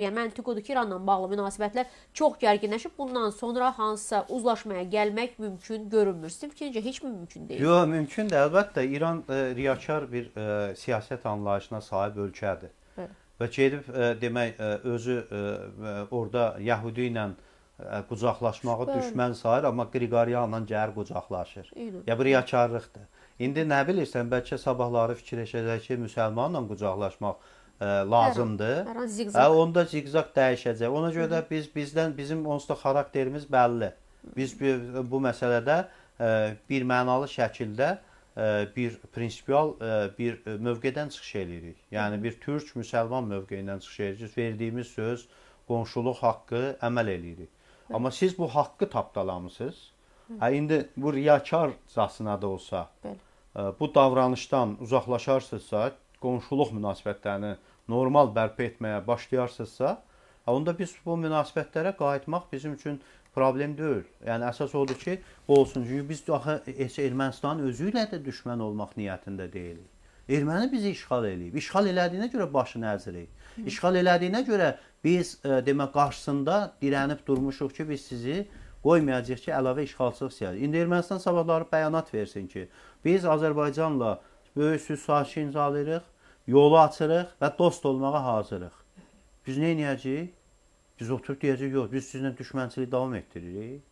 Yəni məntiq odur ki, İranla bağlı münasibətlər çox gərginləşib. Bundan sonra hansısa uzlaşmaya gəlmək mümkün görünmür. Sizin fikrincə heç mi mümkün deyil? Yox, mümkün də əlbəttə. İran ə, e, riyakar bir ə, e, siyasət anlayışına sahib ölkədir. Hə. Və gedib ə, e, demək ə, özü ə, orada Yəhudi ilə ə, qucaqlaşmağı Bəli. düşmən sayır, amma Qriqoryanla gəlir qucaqlaşır. Ya bu riyakarlıqdır. İndi nə bilirsən, bəlkə sabahları fikirləşəcək ki, müsəlmanla qucaqlaşmaq ə, lazımdır. Hər, hər zigzag. Hə, onda zigzag dəyişəcək. Ona görə də biz bizdən bizim onsuz da xarakterimiz bəlli. Biz bir, bu məsələdə ə, e, bir mənalı şəkildə ə, e, bir prinsipial ə, e, bir mövqedən çıxış eləyirik. Yəni bir türk müsəlman mövqeyindən çıxış eləyirik. Verdiyimiz söz, qonşuluq haqqı əməl eləyirik. Amma siz bu haqqı tapdalamısınız. Hə indi bu riyakarcasına da olsa, Bəli. bu davranışdan uzaqlaşarsınızsa, qonşuluq münasibətlərini normal bərpa etməyə başlayarsınızsa, onda biz bu münasibətlərə qayıtmaq bizim üçün problem deyil. Yəni əsas odur ki, bu olsun. Çünki biz axı heç Ermənistanın özü ilə də düşmən olmaq niyyətində deyilik. Erməni bizi işğal eləyib. İşğal elədiyinə görə başını əzirik. İşğal elədiyinə görə biz e, demə qarşısında dirənib durmuşuq ki, biz sizi qoymayacağıq ki, əlavə işğalçılıq siyasəti. İndi Ermənistan sabahları bəyanat versin ki, biz Azərbaycanla böyük sülh-saşi imzalayırıq, yolu açırıq və dost olmağa hazırıq. Biz nə edəcəyik? Biz oturub deyəcəyik, yox, biz sizinlə düşmənçilik davam etdiririk.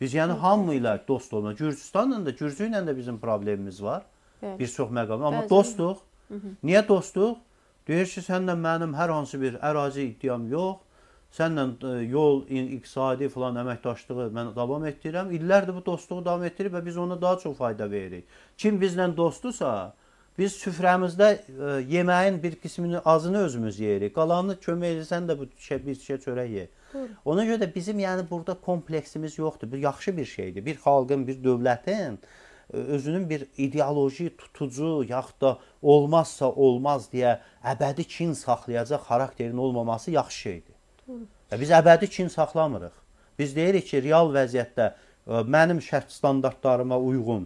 Biz yəni hamı ilə dost olmaq. Gürcüstanla da, Gürcü ilə də bizim problemimiz var. Evet. Bir çox məqamda. Amma Bəzi. dostuq. Hı -hı. Niyə dostuq? Deyir ki, səninlə mənim hər hansı bir ərazi iddiam yox sənlə e, yol, iqtisadi filan əməkdaşlığı mən davam etdirirəm. İllərdir bu dostluğu davam etdirib və biz ona daha çox fayda veririk. Kim bizlə dostdursa, biz süfrəmizdə e, yeməyin bir qismini azını özümüz yeyirik. Qalanını kömək edirsən də bu şişə, bir şişə çörək ye. Ona görə də bizim yəni burada kompleksimiz yoxdur. Bu yaxşı bir şeydir. Bir xalqın, bir dövlətin e, özünün bir ideoloji tutucu yaxud da olmazsa olmaz deyə əbədi kin saxlayacaq xarakterin olmaması yaxşı şeydir. Biz əbədi kin saxlamırıq. Biz deyirik ki, real vəziyyətdə e, mənim şərt standartlarıma uyğun,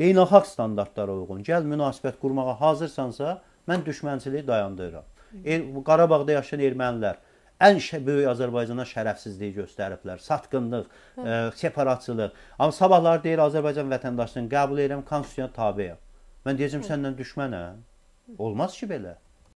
beynəlxalq standartlara uyğun gəl münasibət qurmağa hazırsansa, mən düşmənçiliyi dayandırıram. Er Qarabağda yaşayan ermənilər ən böyük Azərbaycana şərəfsizliyi göstəriblər. Satqınlıq, ə, e, separatçılıq. Amma sabahlar deyir Azərbaycan vətəndaşlığını qəbul edirəm, konstitusiyaya tabeyəm. Mən deyəcəm səndən düşmənəm. Olmaz ki belə.